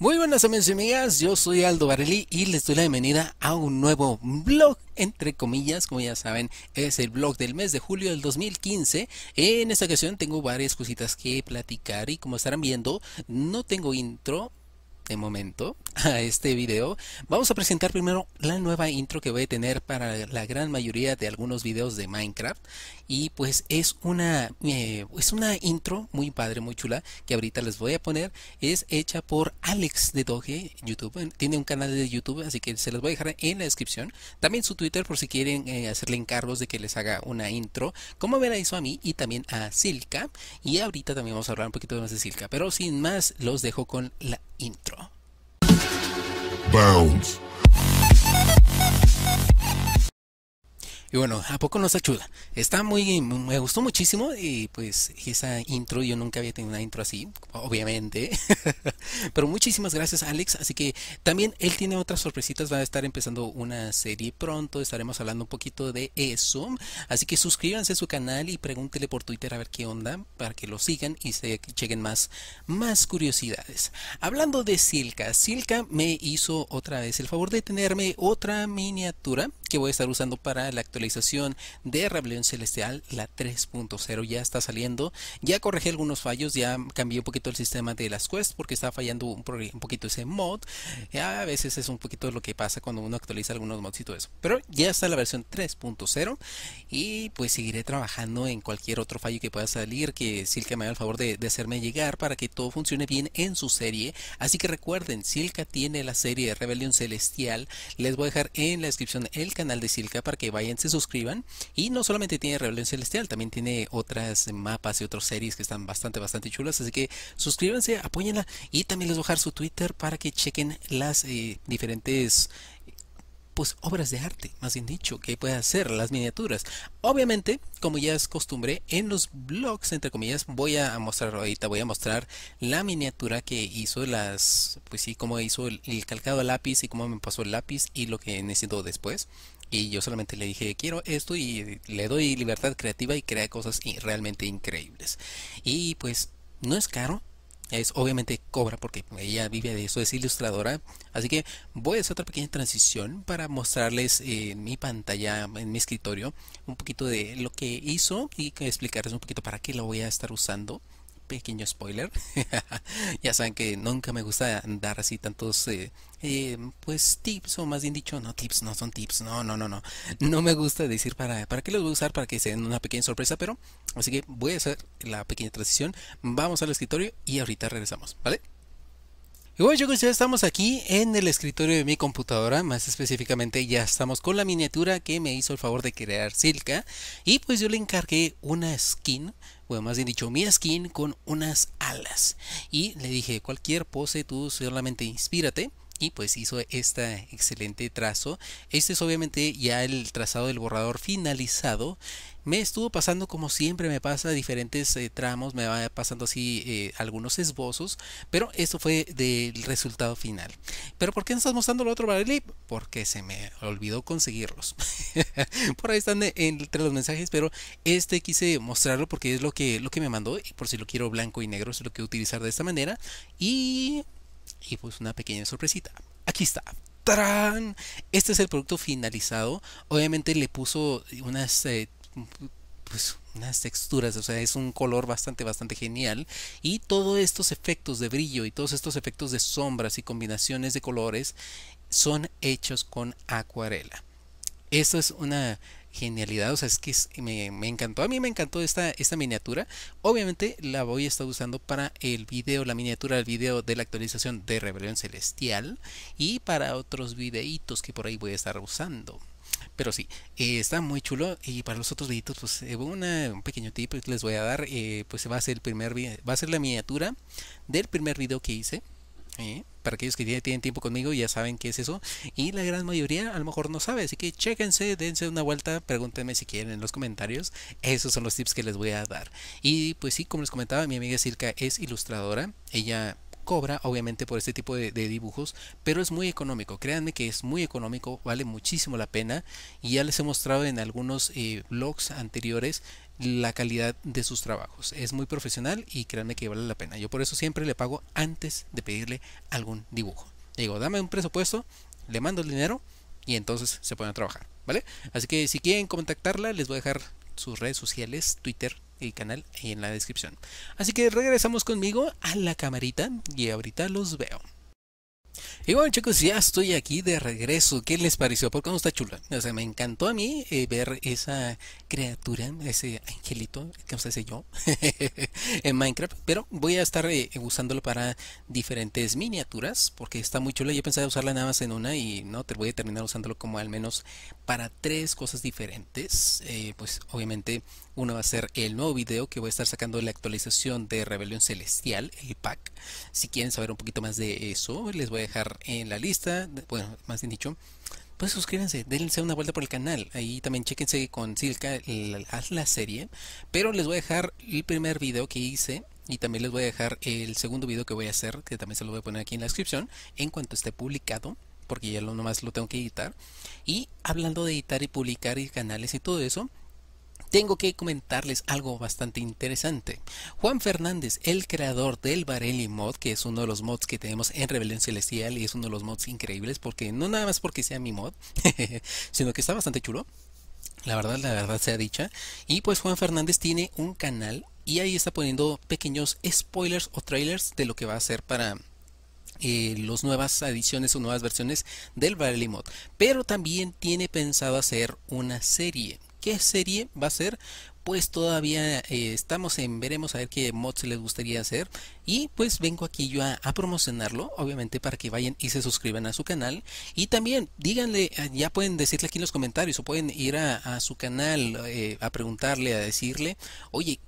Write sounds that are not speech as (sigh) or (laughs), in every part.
Muy buenas amigos y amigas, yo soy Aldo Barelli y les doy la bienvenida a un nuevo blog, entre comillas, como ya saben, es el blog del mes de julio del 2015. En esta ocasión tengo varias cositas que platicar y como estarán viendo, no tengo intro de momento, a este video, vamos a presentar primero la nueva intro que voy a tener para la gran mayoría de algunos videos de Minecraft y pues es una eh, es una intro muy padre, muy chula que ahorita les voy a poner, es hecha por Alex de Doge YouTube, tiene un canal de YouTube, así que se los voy a dejar en la descripción, también su Twitter por si quieren eh, hacerle encargos de que les haga una intro, como me la hizo a mí y también a Silka y ahorita también vamos a hablar un poquito más de Silka, pero sin más los dejo con la intro. bounds. Y bueno, ¿a poco nos ayuda? Está muy, me gustó muchísimo y pues esa intro, yo nunca había tenido una intro así, obviamente. (laughs) Pero muchísimas gracias Alex, así que también él tiene otras sorpresitas, va a estar empezando una serie pronto, estaremos hablando un poquito de eso. Así que suscríbanse a su canal y pregúntele por Twitter a ver qué onda, para que lo sigan y se lleguen más, más curiosidades. Hablando de Silka, Silka me hizo otra vez el favor de tenerme otra miniatura que voy a estar usando para la actualización de Rebelión Celestial, la 3.0. Ya está saliendo. Ya corregí algunos fallos, ya cambié un poquito el sistema de las quests porque estaba fallando un, poquito ese mod. A veces es un poquito lo que pasa cuando uno actualiza algunos mods y todo eso. Pero ya está la versión 3.0 y pues seguiré trabajando en cualquier otro fallo que pueda salir, que Silka me haga el favor de, de hacerme llegar para que todo funcione bien en su serie. Así que recuerden, Silka tiene la serie de Rebelión Celestial. Les voy a dejar en la descripción el canal canal de Silca para que vayan, se suscriban. Y no solamente tiene Rebelión Celestial, también tiene otras mapas y otras series que están bastante, bastante chulas. Así que suscríbanse, apóyenla. Y también les voy a dejar su Twitter para que chequen las eh, diferentes pues obras de arte, más bien dicho, que puede hacer las miniaturas. Obviamente, como ya es costumbre, en los blogs, entre comillas, voy a mostrar ahorita, voy a mostrar la miniatura que hizo las, pues sí, cómo hizo el, calcado lápiz y cómo me pasó el lápiz y lo que necesito después y yo solamente le dije quiero esto y le doy libertad creativa y crea cosas realmente increíbles. Y pues no es caro, es obviamente cobra porque ella vive de eso, es ilustradora. Así que voy a hacer otra pequeña transición para mostrarles en mi pantalla, en mi escritorio, un poquito de lo que hizo y explicarles un poquito para qué lo voy a estar usando pequeño spoiler. (laughs) ya saben que nunca me gusta dar así tantos, eh, eh, pues tips o más bien dicho, no tips, no son tips, no, no, no, no. No me gusta decir para, para qué los voy a usar, para que se una pequeña sorpresa, pero así que voy a hacer la pequeña transición. Vamos al escritorio y ahorita regresamos, ¿vale? Y bueno chicos, ya estamos aquí en el escritorio de mi computadora, más específicamente ya estamos con la miniatura que me hizo el favor de crear Silka y pues yo le encargué una skin, bueno más bien dicho mi skin con unas alas y le dije cualquier pose tú solamente inspírate pues hizo este excelente trazo. Este es obviamente ya el trazado del borrador finalizado. Me estuvo pasando como siempre, me pasa diferentes eh, tramos, me va pasando así eh, algunos esbozos, pero esto fue del resultado final. ¿Pero por qué no estás mostrando lo otro, vale Porque se me olvidó conseguirlos. (laughs) por ahí están entre los mensajes, pero este quise mostrarlo porque es lo que, lo que me mandó, y por si lo quiero blanco y negro, es lo quiero utilizar de esta manera. Y y pues una pequeña sorpresita. Aquí está. ¡Tarán! Este es el producto finalizado. Obviamente le puso unas... Eh, pues unas texturas, o sea, es un color bastante, bastante genial. Y todos estos efectos de brillo y todos estos efectos de sombras y combinaciones de colores son hechos con acuarela. Esto es una genialidad. O sea, es que me, encantó. A mí me encantó esta, esta miniatura. Obviamente la voy a estar usando para el video, la miniatura del video de la actualización de Rebelión Celestial y para otros videitos que por ahí voy a estar usando. Pero sí, eh, está muy chulo. Y para los otros videitos, pues eh, un pequeño tip que les voy a dar. Eh, pues va a ser el primer va a ser la miniatura del primer video que hice ¿eh? Para aquellos que tienen tiempo conmigo ya saben qué es eso. Y la gran mayoría a lo mejor no sabe. Así que chéquense, dense una vuelta, pregúntenme si quieren en los comentarios. Esos son los tips que les voy a dar. Y pues sí, como les comentaba, mi amiga Circa es ilustradora. Ella cobra obviamente por este tipo de, dibujos, pero es muy económico, créanme que es muy económico, vale muchísimo la pena y ya les he mostrado en algunos eh, vlogs blogs anteriores la calidad de sus trabajos. Es muy profesional y créanme que vale la pena. Yo por eso siempre le pago antes de pedirle algún dibujo. Le digo, dame un presupuesto, le mando el dinero y entonces se pueden trabajar, ¿vale? Así que si quieren contactarla, les voy a dejar sus redes sociales, Twitter, el canal y en la descripción. Así que regresamos conmigo a la camarita y ahorita los veo. Y bueno chicos, ya estoy aquí de regreso. ¿Qué les pareció? Porque no está chula. O sea, me encantó a mí eh, ver esa criatura, ese angelito, que no sé yo, (laughs) en Minecraft. Pero voy a estar eh, usándolo para diferentes miniaturas, porque está muy chula. Yo pensaba usarla nada más en una y no, te voy a terminar usándolo como al menos para tres cosas diferentes. Eh, pues obviamente uno va a ser el nuevo video que voy a estar sacando la actualización de Rebelión Celestial, el pack. Si quieren saber un poquito más de eso, les voy a dejar en la lista, bueno, más bien dicho, pues suscríbanse, dense una vuelta por el canal. Ahí también chéquense con Silka haz la serie. Pero les voy a dejar el primer video que hice y también les voy a dejar el segundo video que voy a hacer, que también se lo voy a poner aquí en la descripción, en cuanto esté publicado, porque ya lo nomás lo tengo que editar. Y hablando de editar y publicar y canales y todo eso, tengo que comentarles algo bastante interesante. Juan Fernández, el creador del Barelli mod, que es uno de los mods que tenemos en Rebelión Celestial y es uno de los mods increíbles porque no nada más porque sea mi mod, (laughs) sino que está bastante chulo. La verdad, la verdad sea dicha. Y pues Juan Fernández tiene un canal y ahí está poniendo pequeños spoilers o trailers de lo que va a hacer para eh, las nuevas ediciones o nuevas versiones del Barely Mod. Pero también tiene pensado hacer una serie qué serie va a ser, pues todavía eh, estamos en veremos a ver qué mods les gustaría hacer y pues vengo aquí yo a, promocionarlo obviamente para que vayan y se suscriban a su canal y también díganle eh, ya pueden decirle aquí en los comentarios o pueden ir a, su canal eh, a preguntarle a decirle oye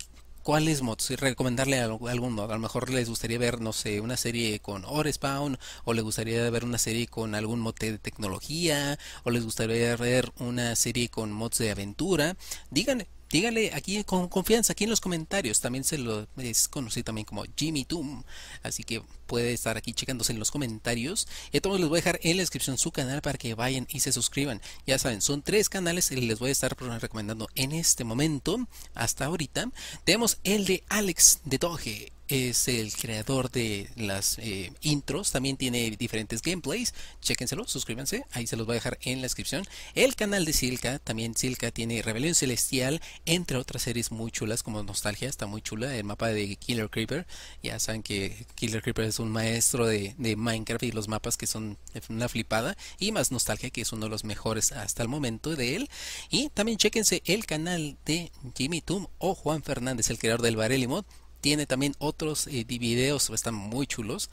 ¿cuáles mods? Y recomendarle a algún mod. A lo mejor les gustaría ver, no sé, una serie con spawn, o les gustaría ver una serie con algún mod de tecnología, o les gustaría ver una serie con mods de aventura. Díganle, Díganle aquí con confianza, aquí en los comentarios. También se lo es conocido también como Jimmy Toom. Así que puede estar aquí checándose en los comentarios. Y eh, todos les voy a dejar en la descripción su canal para que vayan y se suscriban. Ya saben, son tres canales y les voy a estar recomendando en este momento. Hasta ahorita. Tenemos el de Alex de Toje es el creador de las eh, intros, también tiene diferentes gameplays, chéquenselo, suscríbanse, ahí se los voy a dejar en la descripción. El canal de Silka, también Silka tiene Rebelión Celestial, entre otras series muy chulas como Nostalgia, está muy chula, el mapa de Killer Creeper, ya saben que Killer Creeper es un maestro de, de Minecraft y los mapas que son una flipada, y más Nostalgia que es uno de los mejores hasta el momento de él. Y también chéquense el canal de Jimmy Toom o Juan Fernández, el creador del Barely Mod tiene también otros eh, videos, están muy chulos.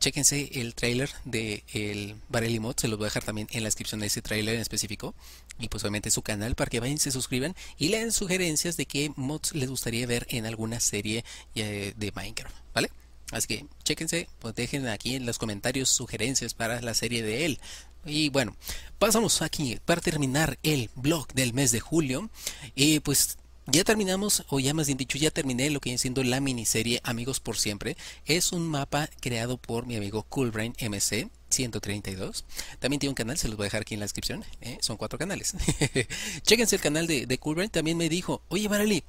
Chéquense el trailer de el Barely Mod, se los voy a dejar también en la descripción de ese trailer en específico y pues obviamente su canal para que vayan, se suscriban y le den sugerencias de qué mods les gustaría ver en alguna serie eh, de Minecraft, ¿vale? Así que chéquense, pues dejen aquí en los comentarios sugerencias para la serie de él. Y bueno, pasamos aquí para terminar el blog del mes de julio. Y pues ya terminamos, o ya más bien dicho, ya terminé lo que viene siendo la miniserie Amigos por Siempre. Es un mapa creado por mi amigo Coolbrain MC. 132. También tiene un canal, se los voy a dejar aquí en la descripción. ¿eh? Son cuatro canales. (laughs) Chéquense el canal de, Coolbrain. También me dijo, oye Marley,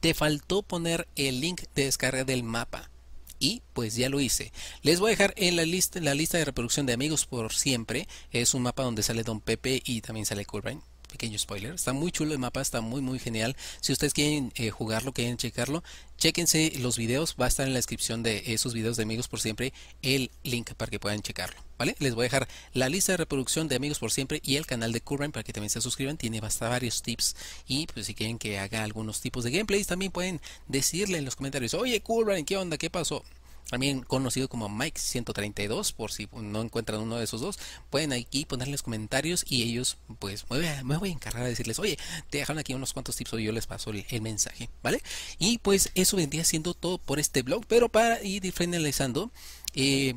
te faltó poner el link de descarga del mapa. Y pues ya lo hice. Les voy a dejar en la lista, la lista de reproducción de Amigos por Siempre. Es un mapa donde sale Don Pepe y también sale Coolbrain pequeño spoiler. Está muy chulo el mapa, está muy muy genial. Si ustedes quieren eh, jugarlo, quieren checarlo, chequense los videos, va a estar en la descripción de esos videos de Amigos por Siempre el link para que puedan checarlo, ¿vale? Les voy a dejar la lista de reproducción de Amigos por Siempre y el canal de Curran para que también se suscriban, tiene hasta varios tips y pues si quieren que haga algunos tipos de gameplays también pueden decirle en los comentarios, oye Curran, ¿qué onda? ¿Qué pasó? también conocido como Mike 132 por si no encuentran uno de esos dos pueden aquí ponerles comentarios y ellos pues me voy a, me a encargar de decirles oye te dejaron aquí unos cuantos tips o yo les paso el, mensaje vale y pues eso vendría siendo todo por este blog pero para ir finalizando eh,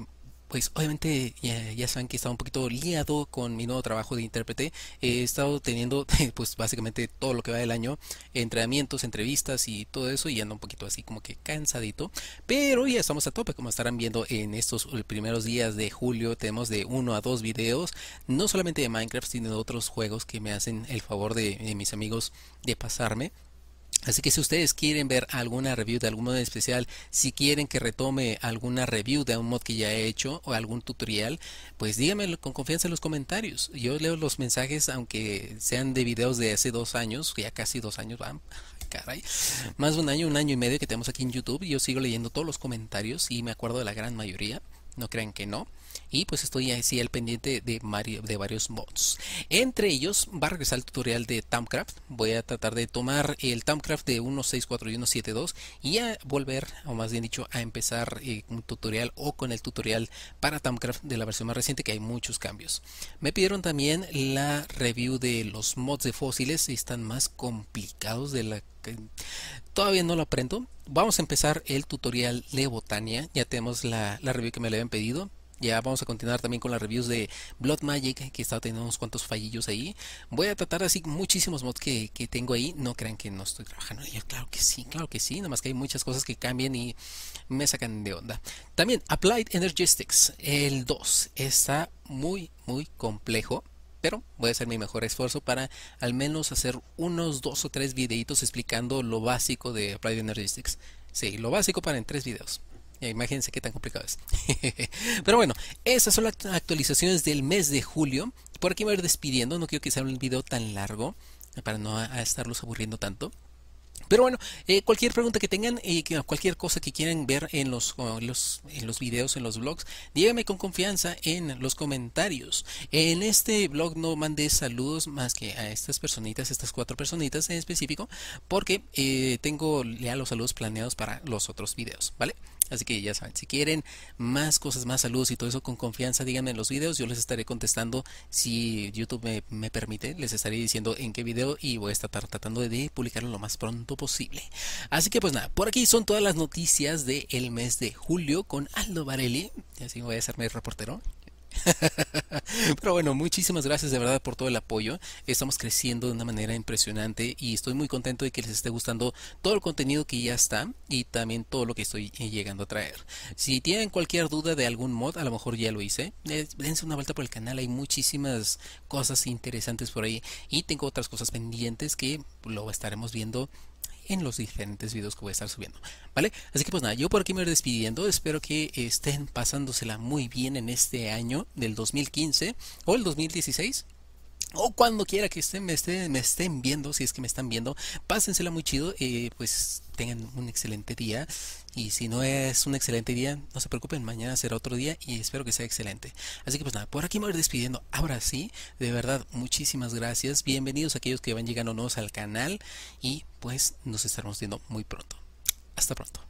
pues obviamente ya, saben que he estado un poquito liado con mi nuevo trabajo de intérprete. He estado teniendo (laughs) pues básicamente todo lo que va del año, entrenamientos, entrevistas y todo eso y ando un poquito así como que cansadito. Pero ya estamos a tope, como estarán viendo en estos primeros días de julio tenemos de uno a dos videos, no solamente de Minecraft, sino de otros juegos que me hacen el favor de mis amigos de pasarme. Así que si ustedes quieren ver alguna review de algún modo especial, si quieren que retome alguna review de un mod que ya he hecho o algún tutorial, pues díganme con confianza en los comentarios. Yo leo los mensajes, aunque sean de videos de hace dos años, ya casi dos años (laughs) más de un año, un año y medio que tenemos aquí en YouTube. y Yo sigo leyendo todos los comentarios y me acuerdo de la gran mayoría no crean que no. Y pues estoy así al pendiente de, de varios mods. Entre ellos va a regresar el tutorial de Tamcraft Voy a tratar de tomar el Tamcraft de 1.6.4 y 1.7.2 y a volver, o más bien dicho, a empezar eh, un tutorial o con el tutorial para Tamcraft de la versión más reciente que hay muchos cambios. Me pidieron también la review de los mods de fósiles están más complicados de la todavía no lo aprendo. Vamos a empezar el tutorial de Botania. Ya tenemos la, review que me le habían pedido. Ya vamos a continuar también con las reviews de Blood Magic, que está teniendo unos cuantos fallillos ahí. Voy a tratar así muchísimos mods que, tengo ahí. No crean que no estoy trabajando en Claro que sí, claro que sí. Nada más que hay muchas cosas que cambian y me sacan de onda. También Applied Energistics, el 2. Está muy, muy complejo pero voy a hacer mi mejor esfuerzo para al menos hacer unos dos o tres videitos explicando lo básico de Applied Energistics. Sí, lo básico para en tres videos. Imagínense qué tan complicado es. (laughs) Pero bueno, esas son las actualizaciones del mes de julio. Por aquí me voy a ir despidiendo, no quiero que sea un video tan largo para no estarlos aburriendo tanto. Pero bueno, eh, cualquier pregunta que tengan, eh, cualquier cosa que quieran ver en los, en los videos, en los blogs, díganme con confianza en los comentarios. En este blog no mandé saludos más que a estas personitas, estas cuatro personitas en específico, porque eh, tengo ya los saludos planeados para los otros videos, ¿vale? Así que ya saben, si quieren más cosas, más saludos y todo eso con confianza, díganme en los videos. Yo les estaré contestando si YouTube me, permite. Les estaré diciendo en qué video y voy a estar tratando de publicarlo lo más pronto posible. Así que pues nada, por aquí son todas las noticias del mes de julio con Aldo Barelli. Así voy a hacerme reportero. (laughs) Pero bueno, muchísimas gracias de verdad por todo el apoyo. Estamos creciendo de una manera impresionante y estoy muy contento de que les esté gustando todo el contenido que ya está y también todo lo que estoy eh, llegando a traer. Si tienen cualquier duda de algún mod, a lo mejor ya lo hice, eh, dense una vuelta por el canal. Hay muchísimas cosas interesantes por ahí y tengo otras cosas pendientes que lo estaremos viendo en los diferentes videos que voy a estar subiendo, ¿vale? Así que pues nada, yo por aquí me voy despidiendo, espero que estén pasándosela muy bien en este año del 2015 o el 2016, o cuando quiera que estén, me, estén, viendo, si es que me están viendo, pásensela muy chido, Y eh, pues tengan un excelente día y si no es un excelente día, no se preocupen, mañana será otro día y espero que sea excelente. Así que pues nada, por aquí me voy despidiendo. Ahora sí, de verdad, muchísimas gracias. Bienvenidos a aquellos que van llegando nuevos al canal y pues nos estaremos viendo muy pronto. Hasta pronto.